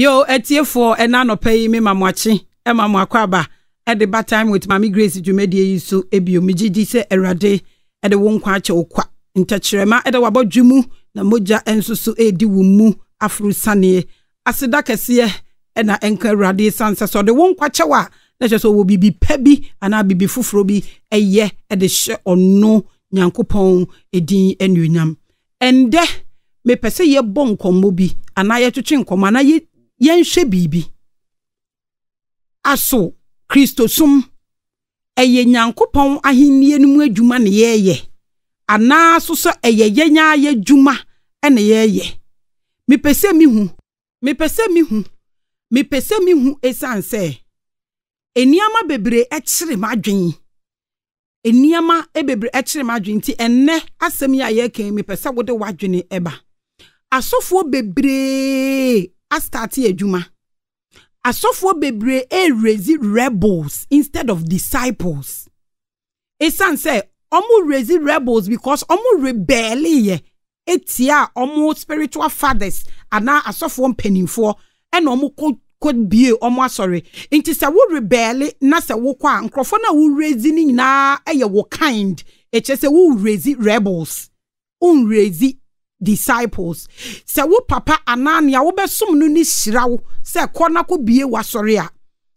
yo atiefoɔ ɛna anɔpa yi me ma mo akye ɛma mo akɔ aba ɛde e ba time with mami grace dwumadie yi ebio miji di erade. At e the wo nkwa akyɛ wo kwa ntɛkyerɛma ɛde e wabɔdwe mu na moja ensusu edi wumu wo mu aforo kesiye, ena kɛseɛ erade ɛnka awurade the sɛ sɛ ɔde wo nkwa kyɛw a na kyerɛ sɛ ɔwɔ bibi pɛ bi anaa at the she ɛyɛ ɛde hyɛ ɔno Ende, me anuonyam ye bon sɛ yɛbɔ nkɔmmɔ bi anaa yɛtwetwe nkɔmmɔ anaa yɛnhwɛ biribi aso kristo kristosom ɛyɛ nyankopɔn ahennie no mu adwuma na yɛɛyɛ anaa so sɛ ɛyɛ yɛn ara yɛdwuma na yɛreyɛ mepɛ sɛ mihu mepɛ sɛ mihu mepɛ sɛ mihu esiane sɛ nneɛma bebree kyere m'adwene nneɛma bebree kyere m'adwene nti ɛnnɛ asɛm yi a yɛreka yi mepɛ sɛ wode w'adwene ɛba asɔfoɔ bebree astarte adwuma asɔfoɔ bebree ɛrezi rebels instead of disciples ɛsiane sɛ ɔmo rezi rebels because ɔmo rebɛɛli yɛ etia ɔmo spiritual fathers anaa asɔfoɔ mpanimfoɔ ɛna ɔmo kɔ kɔ bie ɔmo asɔre nti sɛ wo rebɛɛli na sɛ wokɔ a nkorɔfoɔ na wo rezi ne nyinaa ɛyɛ wo kind ɛkyɛ sɛ wo rezi rebels wo rezi disciples sɛ wo papa anaa nea wobɛsom no ne hyira wo sɛ kɔ na kɔ bie w'asɔre a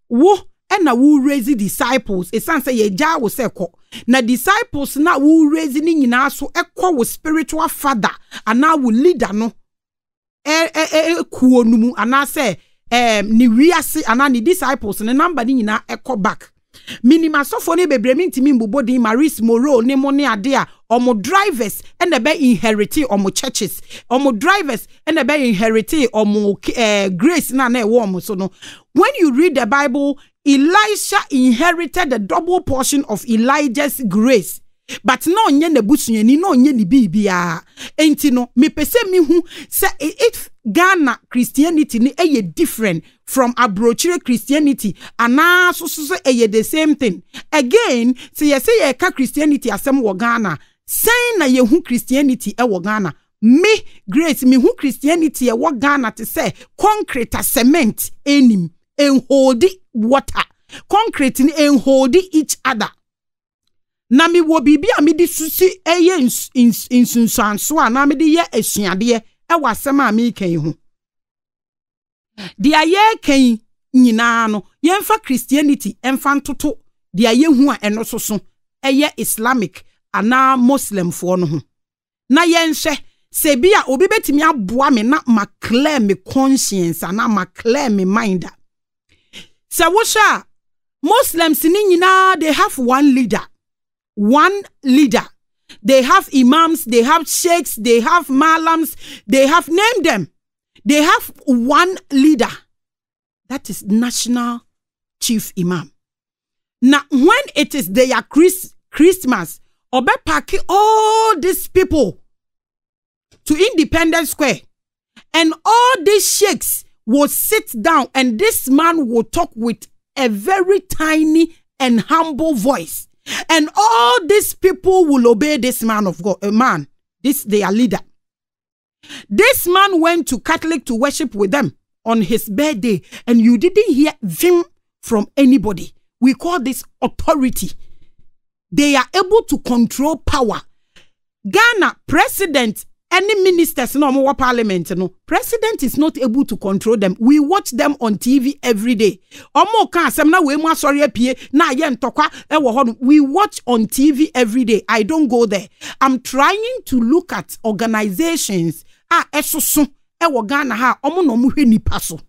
wo ɛna worezi disciples ɛsiane sɛ yɛgyaa wo sɛ kɔ na disciples na raise no nyinaa so ɛkɔ wo spiritual father anaa wo leader no ɛkuo no mu anaasɛ um, ne wiase anaa ne disciples ne number no nyinaa ɛkɔ back minim asɔfoɔ no bebree mi ntumi mbobɔ din maris moro ne mo ne adeɛ a ɔmo drivers ɛna bɛ inherite ɔmo churches ɔmo drivers ɛna bɛ inherite ɔmo eh, grace na na ɛwɔ ɔmo so no when you read the bible elisha inherited the double portion of elijah's grace but na ɔnyɛ n'abusuani na ɔnyɛ ne biribiara nti no mi sɛ mihu sɛ if ghana christianity no ɛyɛ different from aburokyire christianity anaa so so so ɛyɛ the same thing again sɛ yɛsɛ yɛka christianity asɛm wɔ ghana sɛn na yɛhu christianity ɛwɔ ghana me grace mehu christianity ɛwɔ ghana te sɛ concrete a cement anim enholdi water concrete no enholdi each other na mewɔ biribi a mede susi ɛyɛ nsunsuansoɔ anaa mede yɛ asuadeɛ ɛwɔ asɛm a meeka yi ho deɛ yɛreka yi nyinaa no yɛmfa christianity ɛmfa ntoto deɛ yɛhu a ɛno so so ɛyɛ islamic anaa muslimfoɔ no ho na yɛnhwɛ sɛ bi a obi bɛtumi aboa me na maclare me conscience anaa clear me mind a sɛ wohwɛ a muslims ne nyinaa they have one leader one leader They have imams, they have sheikhs, they have malams, they have named them. They have one leader. That is national chief imam. Now, when it is their Christ Christmas, Obepaki all these people to Independence Square. And all these sheikhs will sit down and this man will talk with a very tiny and humble voice and all these people will obey this man of God, a man, this their leader. This man went to Catholic to worship with them on his birthday, and you didn't hear him from anybody. We call this authority. They are able to control power. Ghana president any ministers na ọmọ parliament no president is not able to control them we watch them on tv every day ọmọ kan asẹm na we mu asọrọ apie na ayẹ ntọkwa ẹwọ hɔ no we watch on tv every day i don't go there i'm trying to look at organisations a ɛsoso ɛwɔ ghana ha ɔmo na ɔmo hwɛ nipa so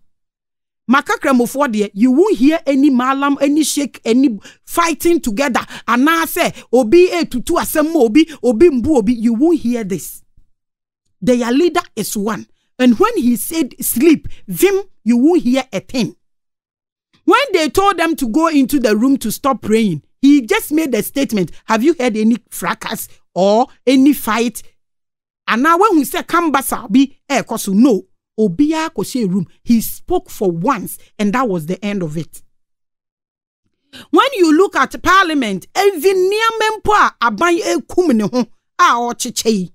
makakramofoɔ deɛ you won't hear any malam any shake any fighting together anaasɛ obi etutu asɛm ma obi obi mbu obi you won't hear this. Their leader is one. And when he said sleep, vim, you will hear a thing. When they told them to go into the room to stop praying, he just made a statement. Have you heard any fracas or any fight? And now when we say Kambasa be eh, cause no, Obia Koshe room, he spoke for once, and that was the end of it. When you look at parliament, even near mempo aban ho a ochiche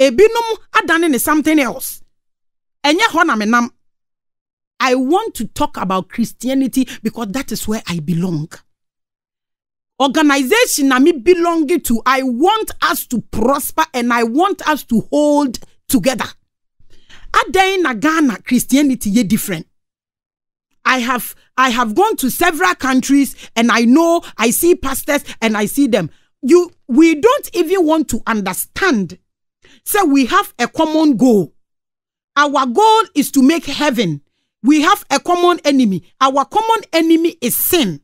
ebinom adane ne something else ɛnyɛ hɔ na menam i want to talk about christianity because that is where i belong organization na me belong to i want us to prosper and i want us to hold together adan na ghana christianity ye different I have I have gone to several countries and I know I see pastors and I see them. You we don't even want to understand say we have a common goal. Our goal is to make heaven. We have a common enemy. Our common enemy is sin.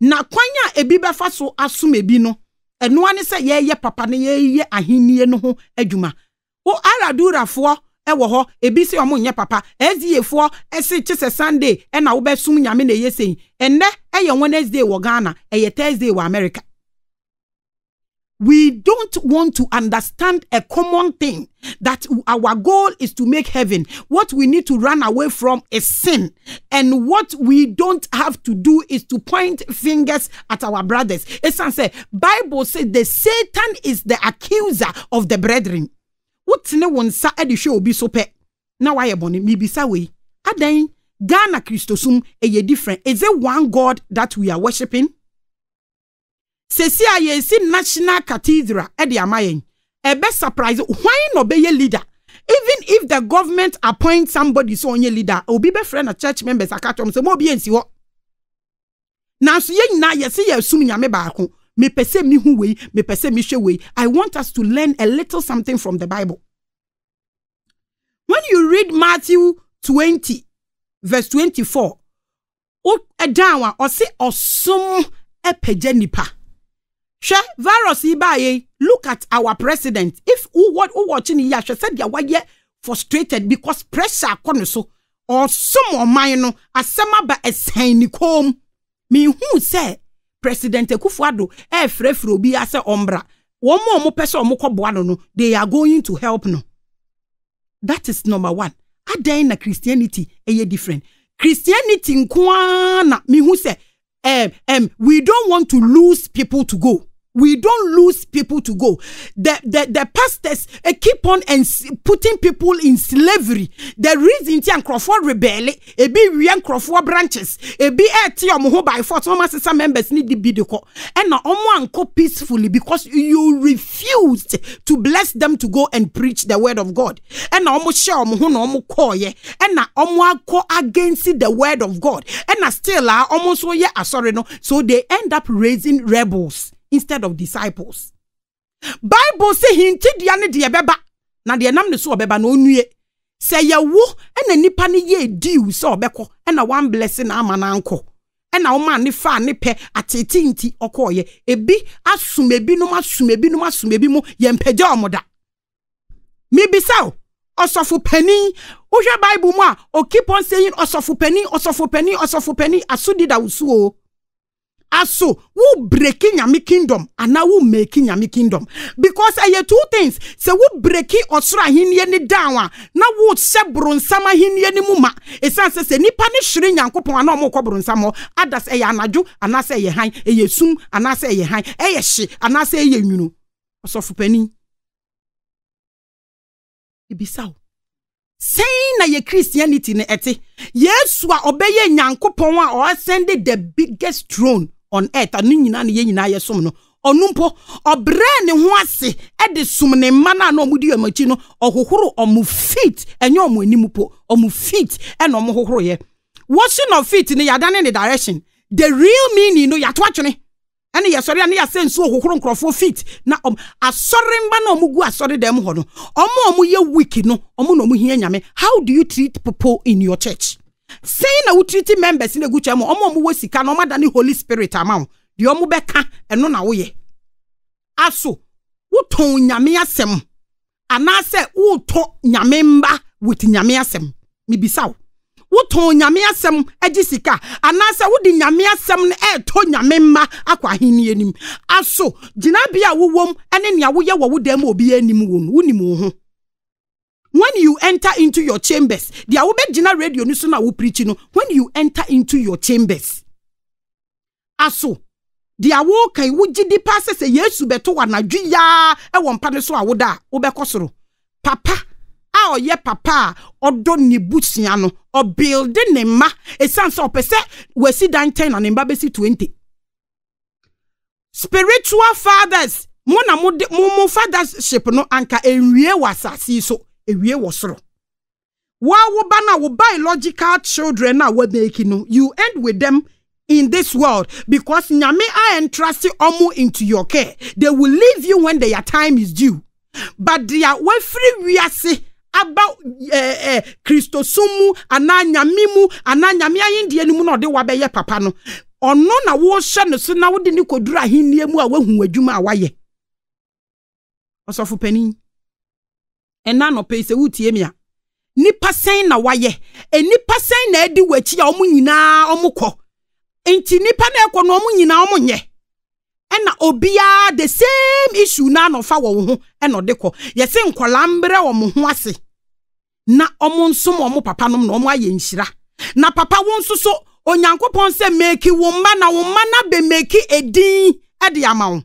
Na kwanya ebi befa so asum ebi no. Eno ani say ye ye papa ne ye ye ahenie no ho adwuma. O aradurafo ɛwɔ hɔ ebi sɛ ɔmo nyɛ papa ɛziefoɔ ɛsi kyesɛ sunday ɛna sum nyame na ɛyɛ sɛn ɛnɛ ɛyɛ wednesday wɔ ghana ɛyɛ thursday wɔ america we don't want to understand a common thing that our goal is to make heaven. What we need to run away from is sin. And what we don't have to do is to point fingers at our brothers. Esan say, Bible says the Satan is the accuser of the brethren. What's one Wotene wonsa edishe obi sope. Na waye boni mibisa we. Aden, Ghana Christosum, ye different. Is there one God that we are worshipping? sesi a yɛsi national cathedral ɛde eh, ama yɛn ɛbɛ surprise why na ɔbɛyɛ leader even if the government appoint somebody so ɔnyɛ leader obi bɛfrɛ na church members akatɔm sɛ mo obi yɛ nsi hɔ nanso yɛn nyinaa yɛsi yɛ sum nyame baako mepɛ sɛ mihu wei mepɛ sɛ mihwɛ wei i want us to learn a little something from the bible when you read matthew twenty verse twenty-four ɛdan wa ɔsi ɔsum ɛpɛgya nipa hwɛ virus yi baayɛ look at our president if who watching no yi ahwɛ sɛdeɛ wayɛ frustrated because pressure akɔ ne so ɔsom ɔman no asɛm aba ɛsɛn ne kɔn mu mehu sɛ president akufo ado ɛɛfrɛfrɛ obi asɛ ɔmbra wɔn a wɔpɛ sɛ wɔkɔboa no no they are going to help no that is number one adan na christianity ɛyɛ different christianity nko na mi mehu sɛ um, um, we don't want to lose people to go. we don't lose people to go. The, the, the pastors uh, keep on and putting people in slavery. The reason ti nkurɔfoɔ rebel, eh, be wia Crawford branches, ebi eh, ɛte ɔmo ho by force. Wɔn asesa members need the bi de And now ɔmo ankɔ peacefully because you refused to bless them to go and preach the word of God. and ɔmo hyɛ ɔmo ho na ɔmo And Ɛna ɔmo akɔ against the word of God. And now still a ah, so ye yɛ ah, sorry no. So they end up raising rebels. instead of disciples bible sɛ hintidia ne deɛ ɛbɛba na deɛ nam ne so ɔbɛba na ɔnue sɛ yɛwo ɛna nipa no yɛ diw sɛ ɔbɛkɔ ɛna wan blessing na ama nankɔ ɛna ɔma ne fa ne pɛ atete nti ɔkɔɔyɛ ebi asum ebinom asum ebinom asum ebi mu yɛmpagya ɔmo da mibisa o ɔsɔfo panin wohwɛ bible mu a okeep on saying ɔsɔfo panin ɔsɔfo panin ɔsɔfo panin asudi da wosuo o. aso wo breki nyame kingdom ana wo meki nyame kingdom because ɛyɛ two things sɛ wo breki ɔsoro ahenniɛ ne down a na wohyɛ boronsam ahenniɛ no mu ma ɛsiane sɛ sɛ nipa no hwere nyankopɔn ana ɔmokɔ boronsam hɔ adas ɛyɛ anadwo anaasɛ ɛyɛ han ɛyɛ sum anaasɛ ɛyɛ han ɛyɛ hye anaasɛ ɛyɛ nwunu ɔsɔfopanin ebisa wo sɛn na yɛ christianity no ɛte yesu a ɔbɛyɛ nyankopɔn a ɔasɛnde the biggest throne on earth ano nyinaa ne yɛn nyinaa yɛ som no ɔno mpo ɔbrɛ ne ho ase de som ne mma no a na ɔmodi ɔmo akyi no ɔhohoro ɔmo feet ɛnyɛ ɔmo anim po ɔmo feet ɛna ɔmo hohoroyɛ washing of feet no yɛadane ne direction the real meaning no yɛato atwene ɛne yɛsɔre a ne yɛasɛ nsuo hohoro nkurɔfoɔ feet na ɔm asɔre mba na ɔmo gu asɔre dɛm hɔ no ɔmo a ɔmo yɛ week no ɔmo na ɔmo hia nyame how do you treat people in your church sịị na wotiriti members na egu ọmụ mu ɔmo a sika na ɔmo ada holy spirit ama wo deɛ ɔmo bɛka ɛno na woyɛ aso wotɔn nyame asɛm anaasɛ wotɔ nyame mba with nyame asɛm mibisa wo wotɔn sika aso gyinabea a wowɔ mu ne nea woyɛ wɔ when you enter into your chambers deɛ wobɛgyina radio no so no a woprikyi no when you enter into your chambers aso deɛ woka wogye di paa sɛ sɛ yesu bɛto w'anadwo e yaa ɛwɔ mpa no so a woda a wobɛkɔ soro papa a ɔyɛ papa a ɔdɔ ne busua no ɔbilde ne mma ɛsiane sɛ ɔpɛ sɛ wasi dan ten na ne mba bɛsi 20 spiritual fathers mo na mo mo fathership no anka ɛnwie wɔ asase so ewie wɔ soro wɔn a woba na wo biological children na wɔbɛn eki no you end with them in this world because nyame a entrust ɔmo into your care they will leave you when their time is due but deɛ wafiri wiase aba ɛɛ eh, ɛ eh, kristosom mu anaa nyame mu anaa nyame ayindeɛ no mu na ɔde wabɛyɛ papa no ɔno na wɔrehyɛ no so na wɔde ne kɔduru ahenni mu a wahu adwuma a wayɛ ɔsɔfo panyin ɛna anɔpɛ yi sɛ wotie mi nipa sɛn na wayɛ enipa sɛn na edi w'akyi a ɔmo nyinaa ɔmo kɔ nti nipa na ɛkɔ na ɔmo nyinaa ɔmo nyɛ ɛna obiara the same issue na anɔfa wɔ wɔn ho ɛna ɔde kɔ yɛsɛ nkɔlaa mbrɛ wɔn ho ase na ɔmo nsom ɔmo papa nom na ɔmo ayɛ nhyira na papa wo nso so onyankopɔn sɛ meeki wo mma na wo mma na bɛ meeki edin ɛde ama wo.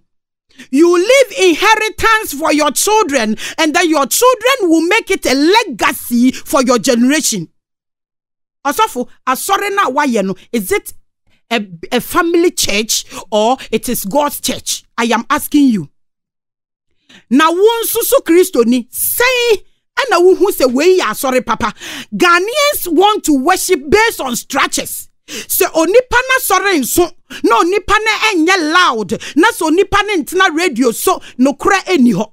you leave inheritance for your children and then your children will make it a legacy for your generation asɔfo asore na a no is it a, a family church or it is god's church i am asking you na wo susu so say and sɛn ɛna wohu sɛ wei are sorry papa ghanaians want to worship based on structures sɛ onipa na sɔre nso na onipa na ɛnyɛ loud na sɛ onipa na ntena radio so nokorɛ ɛnni hɔ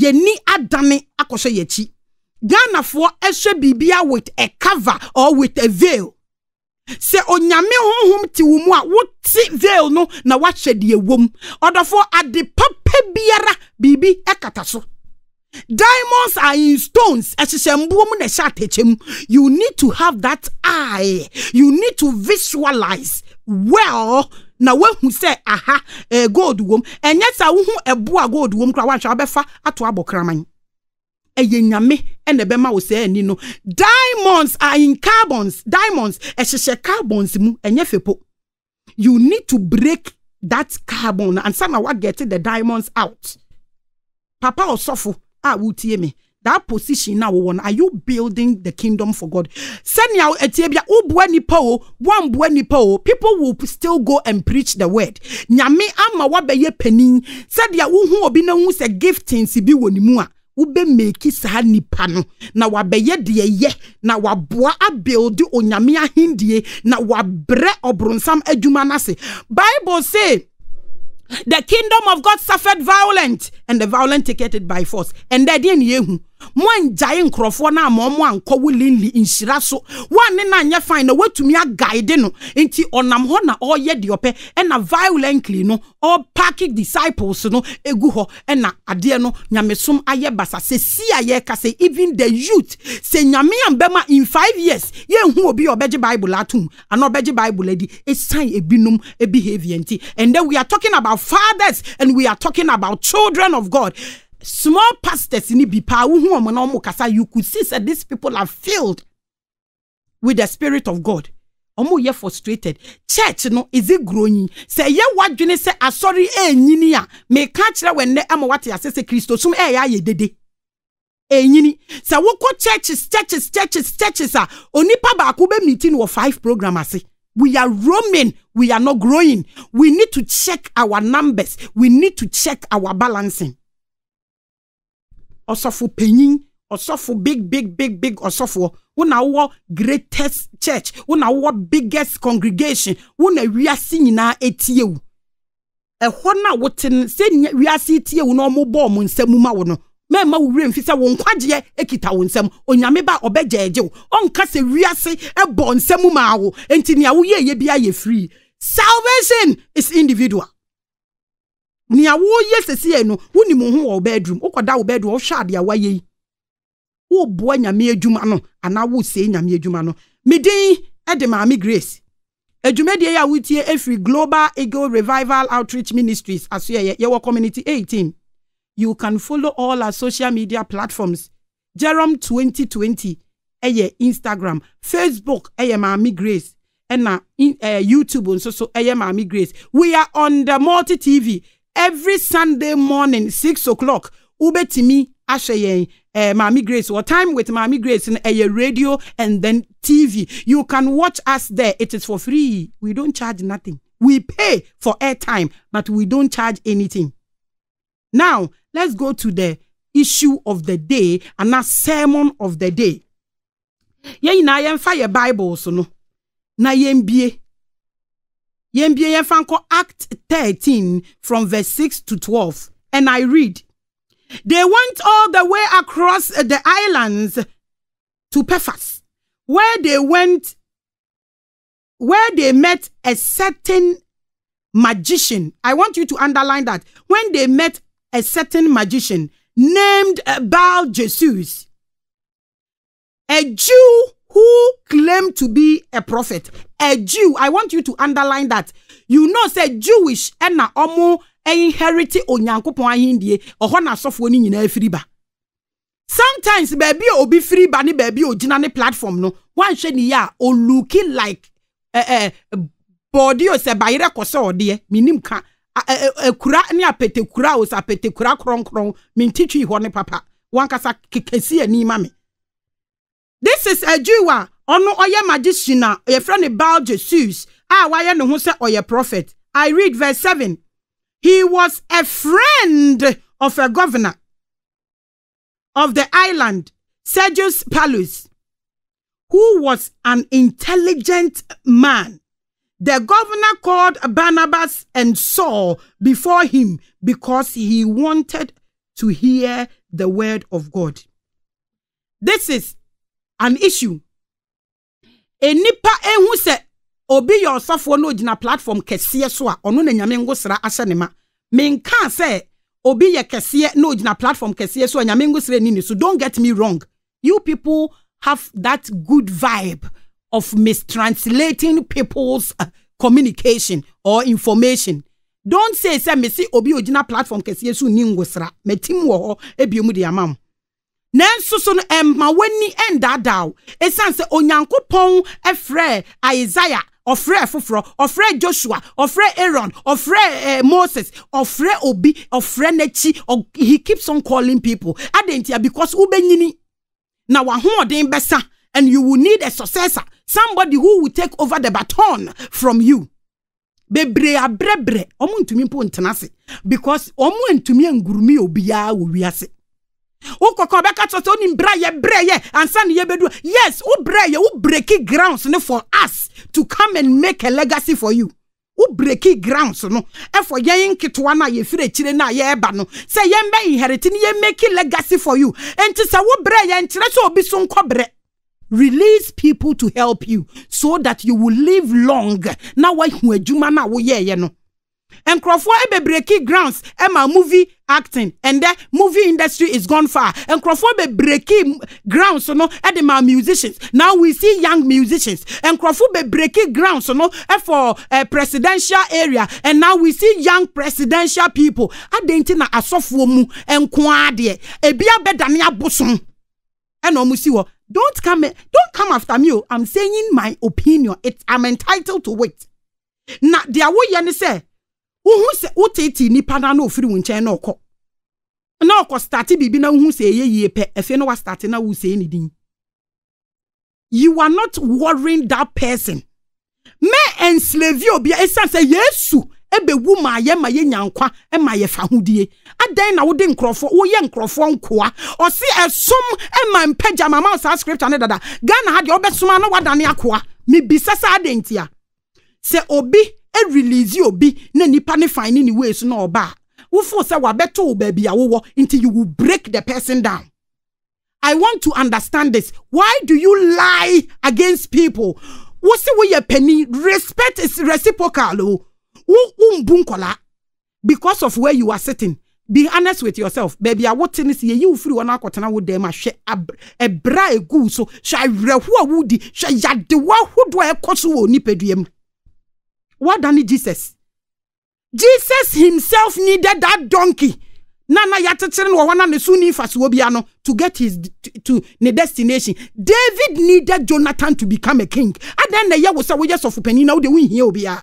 yɛni adane akɔhyɛ yɛakyi ghanafoɔ ɛhwɛ biribia with a cover or with a veil sɛ onyame honhom te wo mu a wote veil no na woahyɛ deɛ wom ɔdɔfoɔ ade papa biara biribi ɛkata so diamonds are in stones ɛhyehyɛ mbuo mu na ɛhyɛ atɛkyɛ mu you need to have that eye you need to visualize well na wahu sɛ aha eh, gold wom ɛnyɛ sɛ wohu ɛbo a gold wom kora wanhwɛ wabɛfa ato abɔ kraman ɛyɛ eh, nyame ɛna ɛbɛma wo sɛ ani eh, no diamonds are in carbons diamonds ɛhyehyɛ carbons mu ɛnyɛ fepo you need to break that carbon ansa na get the diamonds out papa ɔsɔfo a tell me that position now? One, are you building the kingdom for god Send ɛtie bia woboa nipa o woamboa nipa o people will still go and preach the word nyame ama wabe ye sɛdeɛ wohu obi na hu sɛ giftings bi wɔ ne mu a wobɛmeki saa nipa diye? na wabɛyɛ deɛ yɛ na waboa abilde na wabre ɔboronsam adwuma no bible say the kingdom of God suffered violence, and the violent take it by force. And that didn't mo angyae nkurɔfoɔ no ama ɔmo ankɔ willingly nhyira so woane no anyɛ fine na woatumi agaide no nti ɔnam hɔ na ɔreyɛ deɛ ɔpɛ ɛna violently no All ɔrepaake disciples no egu hɔ ɛna adeɛ no nyamesom ayɛ basa Se si a yɛreka sɛ even the youth Se nyame a in five years yɛnhu obi a ɔbɛgye bible atum. Ano ɔbɛgye bible adi ɛsan ebinom behavior nti and then we are talking about fathers and we are talking about children of god small pastors ni bi paa wohu wɔn na wɔn kasa you could see say these people are filled with the spirit of god wɔn yɛ frustrated church no is it growing sɛ ɛyɛ wadwene sɛ asɔre ɛɛnyini a mɛka kyerɛ wɔn nnɛ ama wate ase sɛ kristo sum ɛɛyɛ ayɛ dede ɛnyini sɛ wokɔ churches churches churches churches a onipa baako bɛ meeting no five program ase we are roaming we are not growing we need to check our numbers we need to check our balancing ɔsɔfo panyin ɔsɔfo big big big big ɔsɔfoɔ wona wowɔ greatest church wona wowɔ biggest congregation wona wiase nyinaa etie wo ɛhɔ no a wote no sɛ wiase tie wo na ɔmo bɔɔ mo nsɛm ma wo no mɛma wo werɛ mfi sɛ wo nkwagyeɛ kita wo nsɛm onyame ba ɔbɛgya agye wo ɔnka sɛ wiase ɛbɔ nsɛm maa wo enti nea woyɛyɛ bi ayɛ firi salvation is individual nea woyɛ sɛsi yɛ no wonim ho wɔ bedroom wokɔda wo bedroom wohwɛ adeɛ a wayɛ yi woboa nyame adwuma no anaa wosee nyame adwuma no medin de maame grace adwumadie yi a wotie efiri global eagle revival outreach ministries aso yɛyɛ yɛwɔ community eighteen you can follow all our social media platforms jerome twenty twenty ɛyɛ instagram facebook ɛyɛ maame grace ɛna uh, youtube nso so ɛyɛ maame grace we are on the multi tv every sunday morning six o'clock Ube timi yɛn uh, eh, Mami Grace. Or time with Mami Grace in a uh, eh, radio and then TV. You can watch us there. It is for free. We don't charge nothing. We pay for airtime, but we don't charge anything. Now, let's go to the issue of the day and a sermon of the day. Yɛn nyinaa yɛmfa yɛ Bible so no na yɛmbie Yembie Franco Act 13 from verse 6 to 12. And I read, They went all the way across uh, the islands to Pephas, where they went, where they met a certain magician. I want you to underline that. When they met a certain magician named uh, Baal Jesus, a Jew who claim to be a prophet, a Jew. I want you to underline that. You know, say Jewish and na omo inherit onyankopon ahindie ɔhɔ na asɔfoɔ no nyinaa firi ba sometimes baabi a obi firi ba ne baabi a ogyina ne platform no wanhwɛ ne yie a oluki like ɛɛ eh, eh, bɔɔde o sɛ bayerɛ kɔsɛ ɔdeɛ eh, menim ka akura ne apetekura o sɛ apetekura kronkron mentitwi hɔ ne papa wankasa kekesi ani e ma me this is a Jew a ɔno ɔyɛ magician a friend about Jesus a wayɛ ne ho prophet. I read verse 7. He was a friend of a governor of the island, Sergius Palus, who was an intelligent man. The governor called Barnabas and Saul before him because he wanted to hear the word of God. This is an issue enipa ehu se obi yɛ ɔsɔfoɔ no ogyina platform kɛseɛ so onu ne na nyame ngosra ahyɛ ne ma menkaa sɛ obi yɛ kɛseɛ na platform kɛseɛ so a nyame nini so don't get me wrong you people have that good vibe of mistranslating people's uh, communication or information don't say me si obi ogyina platform kɛseɛ so ni ngosra me wɔ hɔ ebiom de nanso so no ɛmma w'ani ɛndaadaa ɛsiane sɛ onyankopɔn ɛfrɛ isaia ɔfrɛ foforɔ ɔfrɛ joshua ɔfrɛ aaron ɔfrɛ uh, moses ɔfrɛ obi ɔfrɛ n'akyi he keeps on calling people adantia because wobɛnyini na w'ahoɔden bɛsa and you will need a successor somebody who will take over the baton from you bebree abrɛbrɛ ɔmo ntumi mpo ntena ase because ɔmo ntumi ngurumi obiara wɔ wiase wo kɔkɔ bɛka tɔ sɛ wo nim berɛ yɛ berɛ yɛ ansa ne yɛbɛdu yes wo berɛ yɛ wo breki grounds ne for us to come and make a legacy for you wo breki grounds no ɛfɔ yɛn nketewa no a yɛfiri akyire no a yɛreba no sɛ yɛmbɛ inherite no yɛmmeki legacy for you enti sɛ wo berɛ yɛ nkyerɛ sɛ obi so nkɔ berɛ release people to help you so that you will live long na wahu adwuma na a woyɛɛyɛ no nkurɔfoɔ bebreki grounds ma movie acting ɛndɛ movie industry is gone far nkurɔfoɔ bebreki grounds no de ma musicians now we see young musicians nkurɔfoɔ bebreki grounds no for uh, presidential area and now we see young presidential people adan ti na asɔfoɔ mu nko adeɛ ebi abɛdane abosom ɛna wɔn si hɔ don't come don't come after me o oh. i'm saying my opinion it i'm entitled to wait na deɛ awoyɛ ne sɛ. wohu sɛ wotetee nipa na ofiri wo nkyɛn na ɔkɔ na ɔkɔ starte biribi na wohu sɛ ɛyɛ yie pɛ na na wosɛe ne din you are not worrying that person mɛ enslave obi ɛsiane sɛ yesu ma yɛ ma yɛ nyankwa ma yɛ fa adan na wode nkurɔfoɔ woyɛ nkoa ɛsom mama scripture dada ghana ha deɛ na woadane akoa mebisa saa ɛrelease obi na nipa ne fan ne ne ways na ɔba a wofo sɛ wabɛto wo baabi a wowɔ nti you will break the person down i want to understand this why do you lie against people wosi woyɛ panyin respect is reciprocal o wo wombu nkɔla because of where you are sitting be honest with yourself baabi a wote ne si yɛyi wo firi hɔ no akɔtena wo dan mu ahwɛ ɛbra egu so hwɛ awerɛho a wodi hwɛ yadewa ahodoɔ a ɛkɔ so wɔ nipadua mu What done Jesus? Jesus himself needed that donkey. Nana yateteren wɔ hɔ ne so ni mfasoɔ bia to get his to ne destination. David needed Jonathan to become a king. Adan na yɛ wo sɛ woyɛ sɔfopanin na wode wonhia obiara.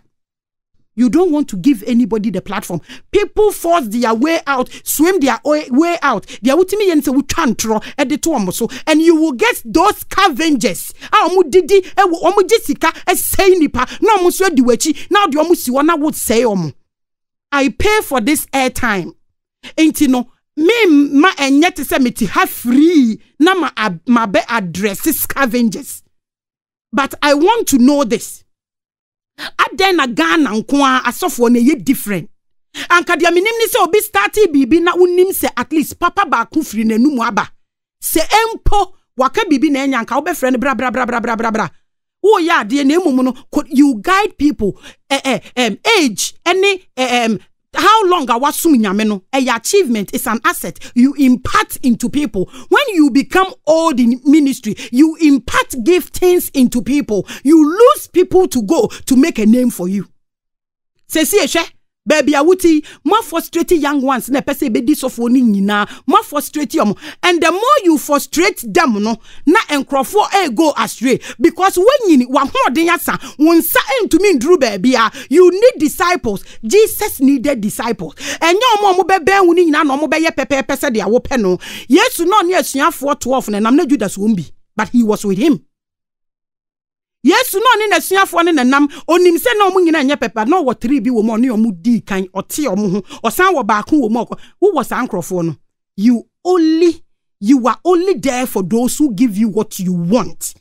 You don't want to give anybody the platform. People force their way out, swim their way out. They are ultimately and say we can't draw at the two so and you will get those scavengers. Ah, omu didi, ewo omu jisika, e say nipa, na omu swe diwechi, na di omu siwa na would say omu. I pay for this airtime. Ain't you know? me ma ɛnyɛ te sɛ mete ha free na ma ma bɛ address scavengers but i want to know this adɛn na ghana nko ara asɔfoɔ no ɛyɛ different anka deɛ menim ne sɛ obi starti biribi na wonim sɛ at least papa baako firi n'anum aba sɛ mpo waka biribi na ɛnya anka wobɛfrɛ no brabrabrabrabrabra woyɛ adeɛ na mmom no you guide people eh, eh, um, age ne eh, um, how long awasum nyame no A eh, achievement is an asset you impart into people when you become old in ministry you impart giftings into people you lose people to go to make a name for you sɛsi ehwɛ baabi a wote mo frustrate young ones na ɛpɛ sɛ ebedi sɔfoɔ no nyinaa mo frustrate wɔn and the more you frustrate them no na nkurɔfoɔ go astray because wɔnyini wɔahoɔden asa wɔn nsa ntumi nduru baabi a you need disciples jesus needed disciples ɛnyɛ wɔn a wɔn bɛbɛn wɔn nyinaa na wɔn bɛyɛ pɛpɛɛpɛ sɛ deɛ wɔpɛ no yesu naa ne asuafoɔ twelve na ɛnam na judas wɔn bi but he was with him yesu náà ne n'asuafoɔ ne nenam onim sɛ na ɔmo nyinaa nyɛ pɛpɛ na ɔwɔ tiri bi wɔ mu ɔne ɔmo dii kan ɔte ɔmo ho ɔsan wɔ baako wɔ mu ɔkɔ wowɔ saa nkorɔfoɔ no you only you are only there for those who give you what you want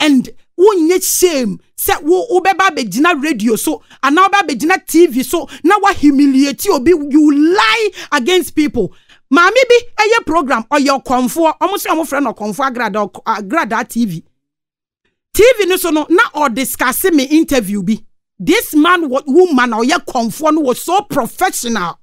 and wonyɛ shame sɛ wo wobɛba abɛgyina radio so anaa wobɛba abɛgyina tv so na wahumiliate obi you lie against people maame bi ɛyɛ program ɔyɛ ɔkɔnfoɔ ɔmo sɛ ɔmo frɛ no ɔkɔnfoɔ agradaa agradaa tv tv no so no na ɔdiscase me interview bi this man woman a ɔyɛ kɔnfoɔ no was so professional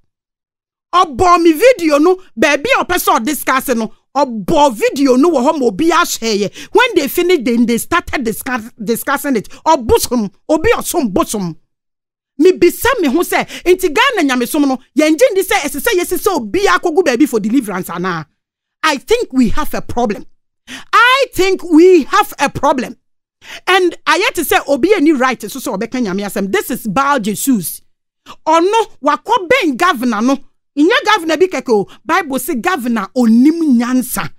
ɔbɔ me video no baabi a ɔpɛ sɛ discuss no ɔbɔ video no wɔ hɔ ma obi ahyɛeɛ when they finish then they started discuss, discussing it ɔbosom obi ɔsom bosom mibisa mi ho sɛ nti ghana nyamesom no yɛn gye ndi sɛ ɛsɛ sɛ yɛsi sɛ obi akɔgu baabi for deliverance ana. i think we have a problem i think we have a problem. and ayɛ te sɛ obi ani right so sɛ ɔbɛka nyame asɛm this is baal jesus ɔno wakɔ bɛn gavana no nyɛ gavana bi kɛkɛ o bible sɛ gavana onim nyansa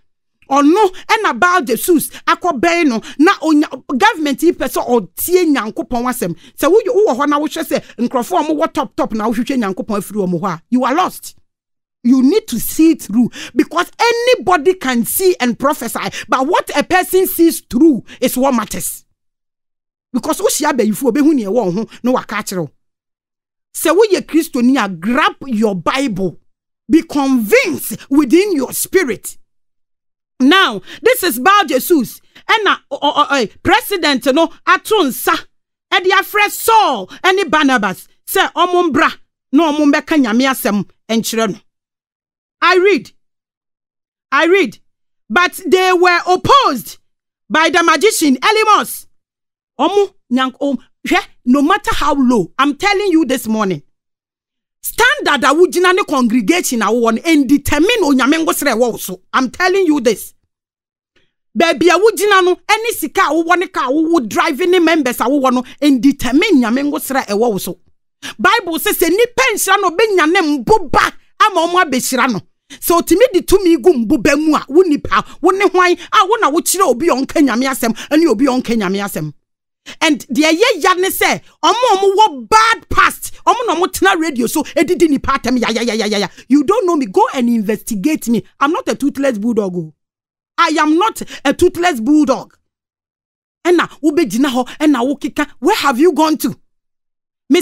ɔno ɛna baal jesus akɔ bɛn no na onya government yi pɛ sɛ ɔtie nyankopɔn asɛm sɛ woyɛ wowɔ hɔ na wohwɛ sɛ nkurɔfoɔ a wɔwɔ top top na wohwehwɛ nyankopɔn afiri wɔn hɔ a you are lost. You need to see it through because anybody can see and prophesy, but what a person sees through is what matters. Because ushiabe yifu obehu ne wo ho no wakachiro. Se Sɛ woyɛ Kristoni grab your Bible. Be convinced within your spirit. Now, this is about Jesus ɛna president no ato nsa ɛde afrɛ Saul ɛne Barnabas Se ɔmo no na ɔmo mbɛka nyame no. I read. I read. But they were opposed by the magician Elimus. Omu nyang om no matter how low, I'm telling you this morning. Standard a wujina ne congregation a one and determine onyamengo sre so. I'm telling you this. Baby a wujina no any sika a wo ne ka wo driving ne members a wo no and determine nyamengo sre e so. Bible says nipa nhyira no benya ne mboba ama ɔmo no sɛ otumi de tumi gu mbobɛ mu a wo nipa wo ne hwan a wo na wokyerɛ obi ɔnka nyame asɛm ne obi ɔnka nyame asɛm and deɛ ɛyɛ ya ne sɛ ɔmo ɔmo wɔ bad past ɔmo na ɔmo tena radio so edidi nipa atɛm ya. you don't know me go and investigate me i'm not a toothless bulldog o oh. i am not a toothless bulldog ɛna wobɛgyina hɔ ɛna wokeka where have you gone to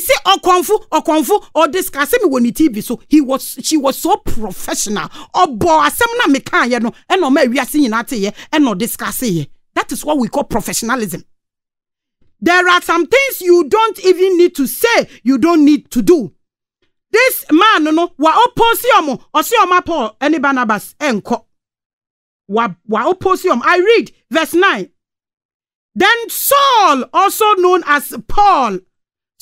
say mesi ɔkɔnfo ɔkɔnfo ɔdiskase mi wɔ ne tv so he was she was so professional ɔbɔ asɛm na mi kan yɛ no ɛna ɔmo ewiase nyinaa te yɛ ɛna ɔdiskase yɛ that is what we call professionalism. There are some things you don't even need to say, you don't need to do. This man, no, no, wa oppose him, or Paul, any Barnabas, enko. Wa, wa oppose him. I read verse 9. Then Saul, also known as Paul,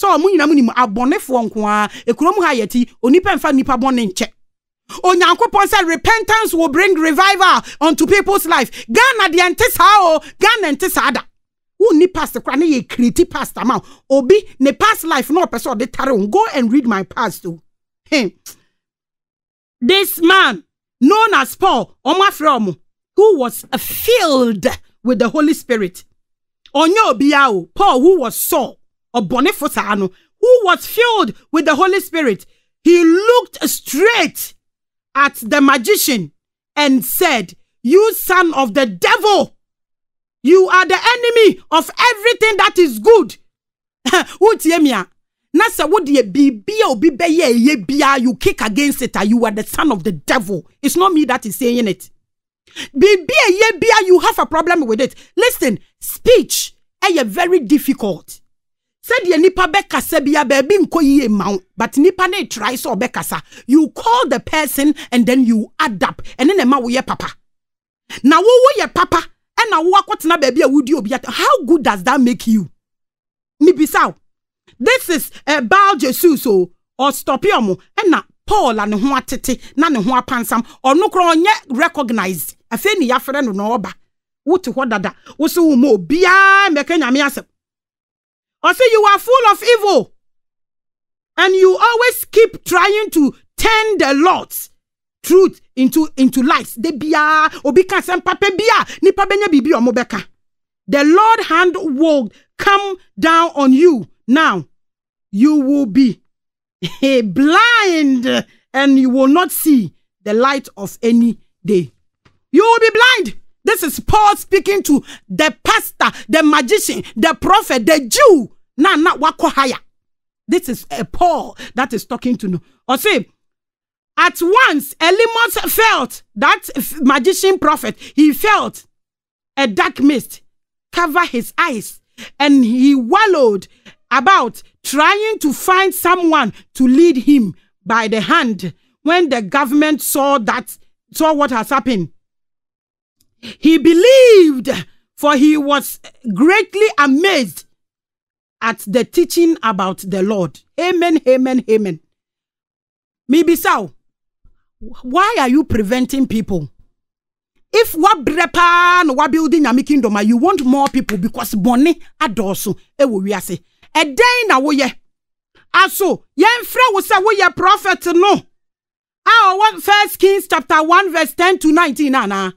so amu nyinaa mu nim abɔnefoɔ nko ara ekurom ha yɛ ti onipa nfa repentance will bring revival unto people's life ganadi deɛ nte o ghana nte saa da ni past kora ne yɛ kiriti pastor ama obi ne past life no person de ɔde tare go and read my past him hey. this man known as paul ɔmo from who was filled with the holy spirit onyo obiara o paul who was saul Anu, who was filled with the Holy Spirit, he looked straight at the magician and said, You son of the devil, you are the enemy of everything that is good. Nasa would be be obi be ye bia you kick against it ah, you are the son of the devil. It's not me that is saying it. Be be ye bia you have a problem with it. Listen, speech is very difficult. sɛdeɛ nipa bɛkasa bia baabi nkɔ yie ma wo but nipa ne try sɛ ɔbɛkasa you call the person and then you adapt ɛne na ɛma woyɛ papa na wowo yɛ papa ɛna e wo akɔtena baabi a wodi obi ata how good does that make you mibisa o this is uh, baal jesus o oh, ɔstɔpe ɔmo ɛna e paul a ne ho atete na ne ho apansam ɔno koraa ɔnyɛ recognized afei ne yafrɛ no na ɔba wote hɔ dada woso wo mu obiara mɛka nyame asɛm say you are full of evil and you always keep trying to turn the Lord's truth into into lies de bia obi ka sɛ mpapa bia nipa bɛnya biribi ɔmo the lord hand will come down on you now you will be blind and you will not see the light of any day you will be blind this is Paul speaking to the pastor, the magician, the prophet, the Jew. Na na now, This is a uh, Paul that is talking to. No. Or say, at once, Elimus felt that magician prophet, he felt a dark mist cover his eyes and he wallowed about trying to find someone to lead him by the hand when the government saw that saw what has happened he believed, for he was greatly amazed at the teaching about the Lord. Amen, amen, amen. so. why are you preventing people? If what brepa no building your kingdom, you want more people because money adosu. E wo we say. A day na wo ye. Aso, yen fra wo say wo ye prophet no. Our First Kings chapter 1 verse 10 to 19 na na.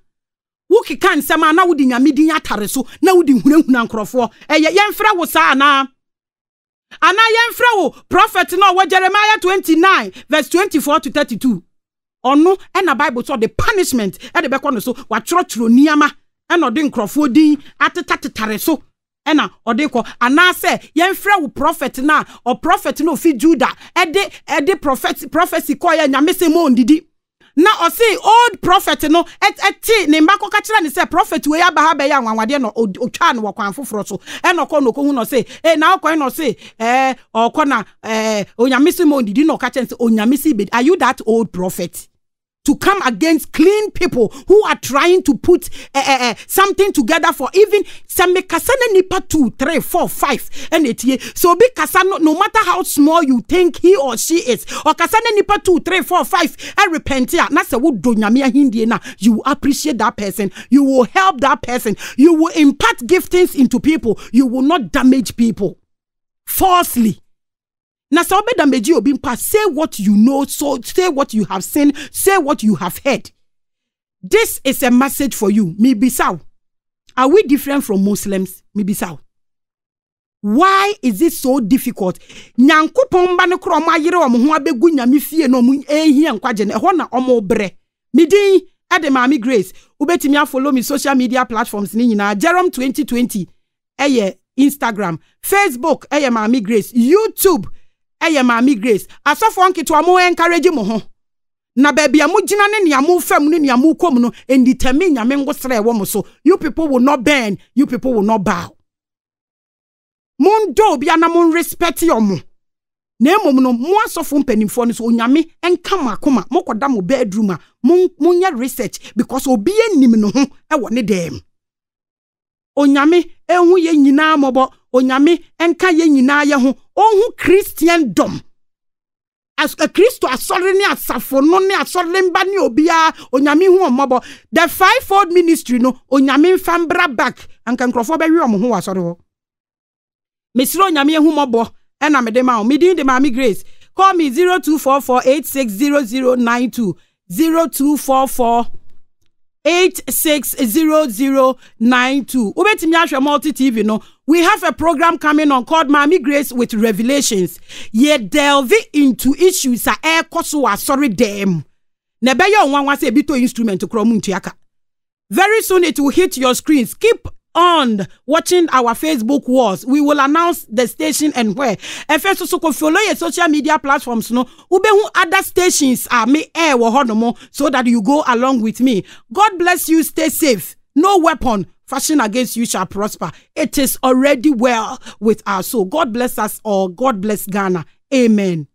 wokeka nsɛm a na wode nyame din atare so na wode hunahuna nkurɔfoɔ ɛyɛ yɛmfrɛ wo saa anaa anaa yɛmfrɛ wo prophet no ɔwɔ jeremiah 29 verse 24 to 32 ɔno ɛna bible sɛ ɔde punishment ɛde bɛkɔ no so watwerɛtwerɛ nneɛma ɛna ɔde nkurɔfoɔ din atetatare so ɛna ɔde kɔ anaasɛ yɛmfrɛ wo prophet no a ɔprofet no ofi juda ɛde ɛde prophet prophecy kɔɔ yɛ nyame sɛ ma na ɔse old prophet no ɛte ne mma kɔka kyerɛ ne sɛ prophet wei aba ha bɛyɛ anwanwadeɛ na ɔtwaa no wɔ kwan foforɔ so ɛna ɔkɔ na ɔkɔhu na ɔse ee na ɔkɔe na ɔse ɛɛ ɔkɔ na ɛɛ onyame si ma ondidi na ɔka kyerɛ ne bedi are you that old prophet. to come against clean people who are trying to put uh, uh, something together for even some kasana nipa two three four five and it so be kasana. no, no matter how small you think he or she is or kasana nipa two three four five I repent here. na se wo do nyame ahindie na you appreciate that person you will help that person you will impart giftings into people you will not damage people falsely na sɛ wobɛda mbɛgye obi mpa say what you know so say what you have seen say what you have heard this is a message for you mibisa are we different from muslims mibisa why is it so difficult nyankopɔn mba no korɔ ɔmo ayere ɔmo ho abɛgu nyame fie na ɔmo ehia nkwagye no ɛhɔ na ɔmo brɛ midin ɛde maame grace wobɛtumi afolo me social media platforms ne nyinaa jerome 2020 ɛyɛ instagram facebook ɛyɛ maame grace youtube ɛyɛ maame grace asɔfoɔ nketewa mo ɛnkaregye mo ho na baabi a mogyina ne nea mofam ne nea mokɔ mu no ɛnditami nyame ngosrɛ ɛwɔ mo so you people will not bend you people will not bow mondɔ obia na monrespect ɔmo na mmom no mo asɔfo mpanimfoɔ no so onyame nka mo akoma mokɔda mo bedroom a monyɛ research because obi nim ne ho ɛwɔ ne dɛm onyame ehu yɛ nyinaa mɔbɔ onyame nka yɛn nyinaa yɛ ho ɔnhu christian dom kristo asɔre ne asafo no ne asɔre mba ne obiara onyame hu ɔmmɔbɔ the five fold ministry no onyame nfa mbra back anka nkurɔfoɔ bɛwe ɔmo ho wɔ asɔre hɔ mesrɛ onyame hu mmɔbɔ ɛna mede ma wo medin de maame grace call me 0244860092 0244 860092 wobɛtumi ahwɛ multi tv no we have a program coming on called "Mami Grace with Revelations. Ye delve into issues a air koso a sorry dem. Nebeyo one wase bito instrument to kromuntiaka. Very soon it will hit your screens. Keep on watching our Facebook walls. We will announce the station and where. Efe so so follow your social media platforms no. Ube other stations are ah, me air eh, so that you go along with me. God bless you. Stay safe. No weapon fashion against you shall prosper. It is already well with our soul. God bless us all. God bless Ghana. Amen.